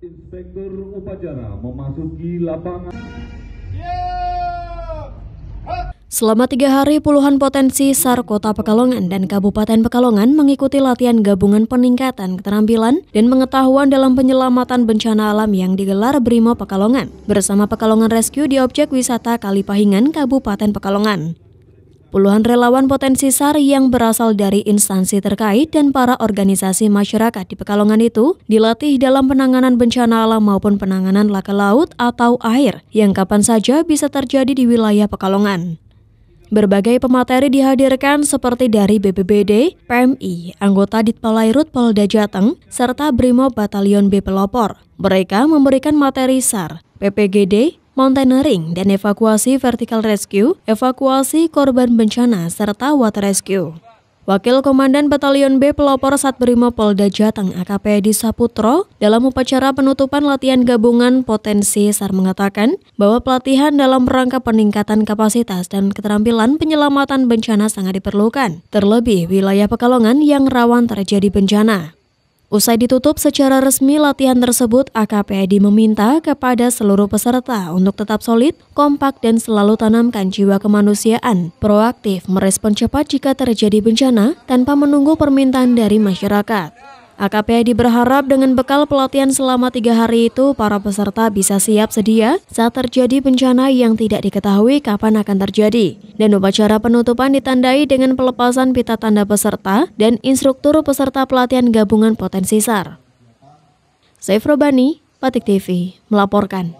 Inspektur upacara memasuki lapangan. Selama tiga hari, puluhan potensi SAR Kota Pekalongan dan Kabupaten Pekalongan mengikuti latihan gabungan peningkatan keterampilan dan pengetahuan dalam penyelamatan bencana alam yang digelar Brimo Pekalongan bersama Pekalongan Rescue di objek wisata Kalipahingan, Kabupaten Pekalongan. Puluhan relawan potensi SAR yang berasal dari instansi terkait dan para organisasi masyarakat di Pekalongan itu dilatih dalam penanganan bencana alam maupun penanganan laka laut atau air yang kapan saja bisa terjadi di wilayah Pekalongan. Berbagai pemateri dihadirkan seperti dari BPBD, PMI, anggota Ditpolairut Polda Jateng, serta Brimo Batalion B Pelopor. Mereka memberikan materi SAR, PPGD, mountaineering, dan evakuasi vertical rescue, evakuasi korban bencana, serta water rescue. Wakil Komandan Batalion B Pelopor Satbrimo Polda Jateng AKP di Saputro dalam upacara penutupan latihan gabungan potensi SAR mengatakan bahwa pelatihan dalam rangka peningkatan kapasitas dan keterampilan penyelamatan bencana sangat diperlukan, terlebih wilayah Pekalongan yang rawan terjadi bencana. Usai ditutup secara resmi latihan tersebut, AKP Edi meminta kepada seluruh peserta untuk tetap solid, kompak, dan selalu tanamkan jiwa kemanusiaan, proaktif merespon cepat jika terjadi bencana tanpa menunggu permintaan dari masyarakat. AKPI berharap dengan bekal pelatihan selama tiga hari itu, para peserta bisa siap sedia saat terjadi bencana yang tidak diketahui kapan akan terjadi. Dan upacara penutupan ditandai dengan pelepasan pita tanda peserta dan instruktur peserta pelatihan gabungan potensi SAR. Saifro Bani, Patik TV, melaporkan.